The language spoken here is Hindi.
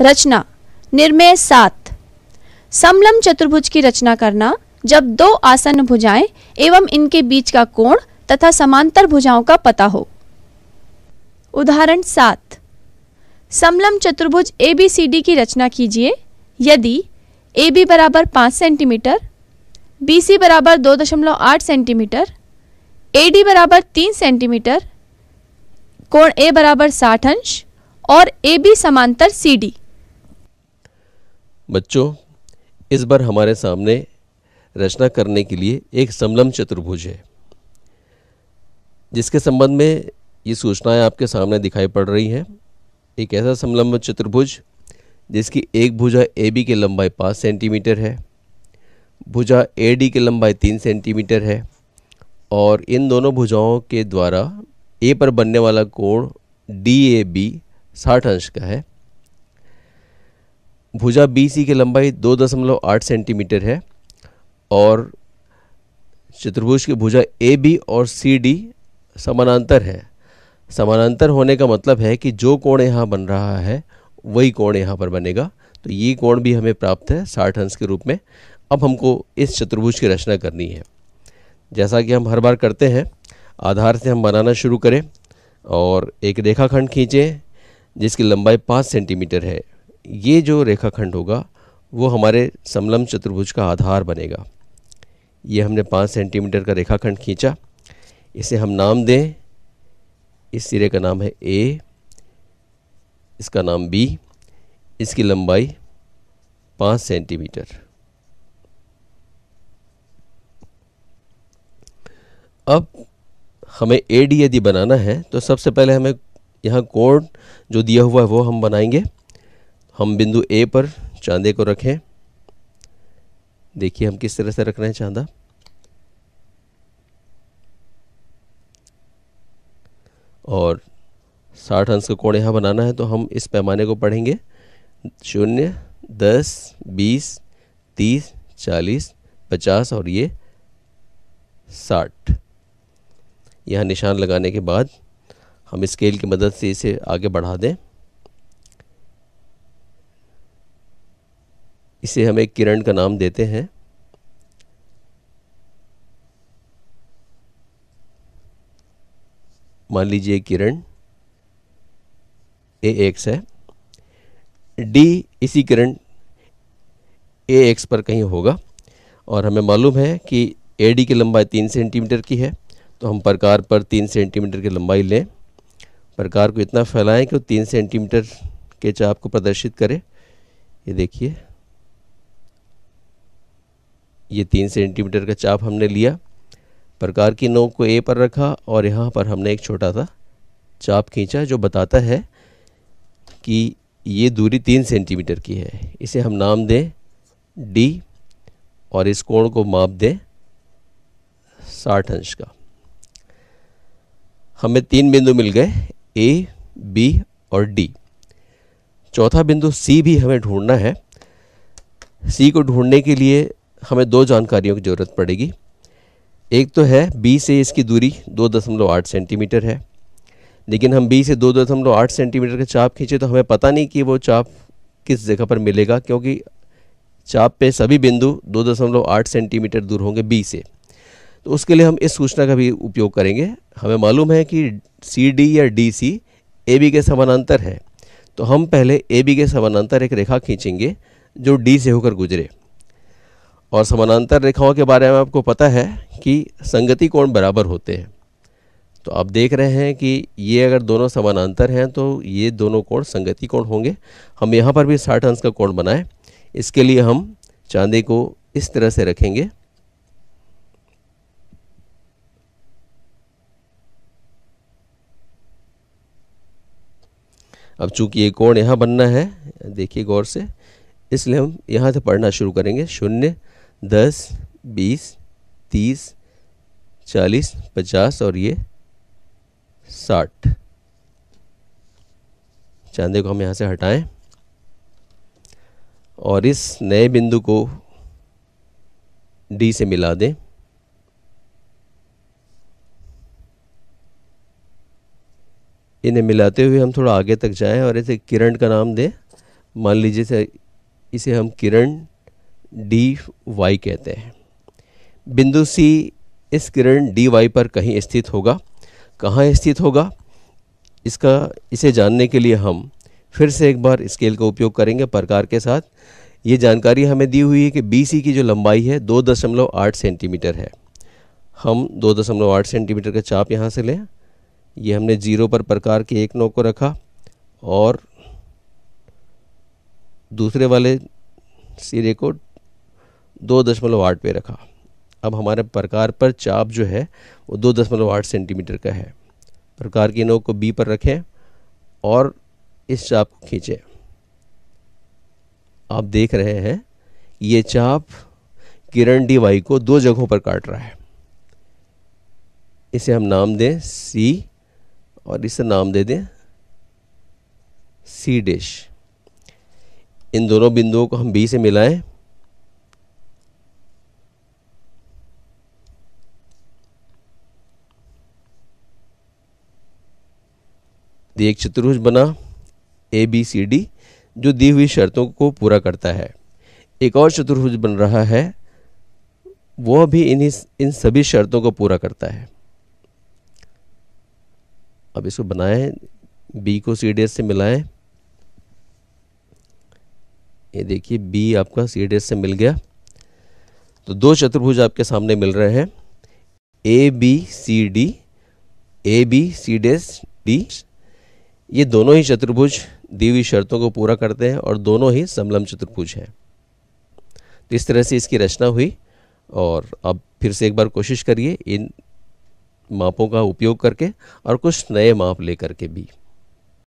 रचना निर्मय सात समलम चतुर्भुज की रचना करना जब दो आसन भुजाएं एवं इनके बीच का कोण तथा समांतर भुजाओं का पता हो उदाहरण सात समलम चतुर्भुज ए बी सी डी की रचना कीजिए यदि ए बी बराबर पाँच सेंटीमीटर बी सी बराबर दो दशमलव आठ सेंटीमीटर ए डी बराबर तीन सेंटीमीटर कोण ए बराबर साठ अंश और ए बी समांतर सी डी बच्चों इस बार हमारे सामने रचना करने के लिए एक समलम चतुर्भुज है जिसके संबंध में ये सूचनाएं आपके सामने दिखाई पड़ रही हैं एक ऐसा समलम्ब चतुर्भुज जिसकी एक भुजा ए बी के लंबाई पाँच सेंटीमीटर है भुजा ए डी की लंबाई तीन सेंटीमीटर है और इन दोनों भुजाओं के द्वारा ए पर बनने वाला कोण डी ए बी साठ अंश का है भुजा बी सी की लंबाई दो दशमलव आठ सेंटीमीटर है और चतुर्भुज की भुजा ए बी और सी डी समानांतर है समानांतर होने का मतलब है कि जो कोण यहाँ बन रहा है वही कोण यहाँ पर बनेगा तो ये कोण भी हमें प्राप्त है साठ अंश के रूप में अब हमको इस चतुर्भुज की रचना करनी है जैसा कि हम हर बार करते हैं आधार से हम बनाना शुरू करें और एक रेखाखंड खींचें जिसकी लंबाई पाँच सेंटीमीटर है ये जो रेखाखंड होगा वो हमारे समलम चतुर्भुज का आधार बनेगा ये हमने पाँच सेंटीमीटर का रेखाखंड खींचा इसे हम नाम दें इस सिरे का नाम है ए इसका नाम बी इसकी लंबाई पाँच सेंटीमीटर अब हमें ए डी यदि बनाना है तो सबसे पहले हमें यहाँ कोड जो दिया हुआ है वो हम बनाएंगे हम बिंदु ए पर चांदे को रखें देखिए हम किस तरह से रख रहे हैं चांदा और साठ अंश का कोण यहाँ बनाना है तो हम इस पैमाने को पढ़ेंगे शून्य दस बीस तीस चालीस पचास और ये साठ यहाँ निशान लगाने के बाद हम स्केल की मदद से इसे आगे बढ़ा दें इसे हम एक किरण का नाम देते हैं मान लीजिए किरण ए एक्स है डी इसी किरण ए एक्स पर कहीं होगा और हमें मालूम है कि ए डी की लंबाई तीन सेंटीमीटर की है तो हम प्रकार पर तीन सेंटीमीटर की लंबाई लें प्रकार को इतना फैलाएं कि वो तीन सेंटीमीटर के चाप को प्रदर्शित करे ये देखिए ये तीन सेंटीमीटर का चाप हमने लिया प्रकार की नोक को ए पर रखा और यहाँ पर हमने एक छोटा सा चाप खींचा जो बताता है कि ये दूरी तीन सेंटीमीटर की है इसे हम नाम दें डी और इस कोण को माप दें साठ अंश का हमें तीन बिंदु मिल गए ए बी और डी चौथा बिंदु सी भी हमें ढूंढना है सी को ढूंढने के लिए हमें दो जानकारियों की ज़रूरत पड़ेगी एक तो है बी से इसकी दूरी दो दशमलव आठ सेंटीमीटर है लेकिन हम बी से दो दशमलव आठ सेंटीमीटर का चाप खींचे तो हमें पता नहीं कि वो चाप किस जगह पर मिलेगा क्योंकि चाप पे सभी बिंदु दो दशमलव आठ सेंटीमीटर दूर होंगे बी से तो उसके लिए हम इस सूचना का भी उपयोग करेंगे हमें मालूम है कि सी डी या डी सी ए बी के समानांतर है तो हम पहले ए बी के समानांतर एक रेखा खींचेंगे जो डी से होकर गुजरे और समानांतर रेखाओं के बारे में आपको पता है कि संगति कोण बराबर होते हैं तो आप देख रहे हैं कि ये अगर दोनों समानांतर हैं तो ये दोनों कोण संगति कोण होंगे हम यहाँ पर भी साठ अंश का कोण बनाएं इसके लिए हम चांदी को इस तरह से रखेंगे अब चूंकि ये कोण यहाँ बनना है देखिए गौर से इसलिए हम यहाँ से पढ़ना शुरू करेंगे शून्य दस बीस तीस चालीस पचास और ये साठ चांदे को हम यहाँ से हटाएं और इस नए बिंदु को डी से मिला दें इन्हें मिलाते हुए हम थोड़ा आगे तक जाएं और इसे किरण का नाम दें मान लीजिए इसे हम किरण डी वाई कहते हैं बिंदु सी इस किरण डी वाई पर कहीं स्थित होगा कहाँ स्थित होगा इसका इसे जानने के लिए हम फिर से एक बार स्केल का उपयोग करेंगे प्रकार के साथ ये जानकारी हमें दी हुई है कि बी सी की जो लंबाई है दो दशमलव आठ सेंटीमीटर है हम दो दशमलव आठ सेंटीमीटर का चाप यहाँ से लें ये हमने जीरो पर प्रकार के एक नौ को रखा और दूसरे वाले सिरे को दो दशमलव आठ पे रखा अब हमारे प्रकार पर चाप जो है वो दो दशमलव आठ सेंटीमीटर का है प्रकार की नोक को बी पर रखें और इस चाप को खींचें आप देख रहे हैं ये चाप किरण डी वाई को दो जगहों पर काट रहा है इसे हम नाम दें सी और इसे नाम दे दें सी डिश इन दोनों बिंदुओं को हम बी से मिलाएं एक चतुर्भुज बना ए बी सी डी जो दी हुई शर्तों को पूरा करता है एक और चतुर्भुज बन रहा है वह भी इन्हीं इन सभी शर्तों को पूरा करता है अब इसको बनाएं बी को सी डी एस से मिलाएं ये देखिए बी आपका सी डी एस से मिल गया तो दो चतुर्भुज आपके सामने मिल रहे हैं A B C D A B C D S D ये दोनों ही चतुर्भुज दीवी शर्तों को पूरा करते हैं और दोनों ही समलम चतुर्भुज हैं तो इस तरह से इसकी रचना हुई और अब फिर से एक बार कोशिश करिए इन मापों का उपयोग करके और कुछ नए माप लेकर के भी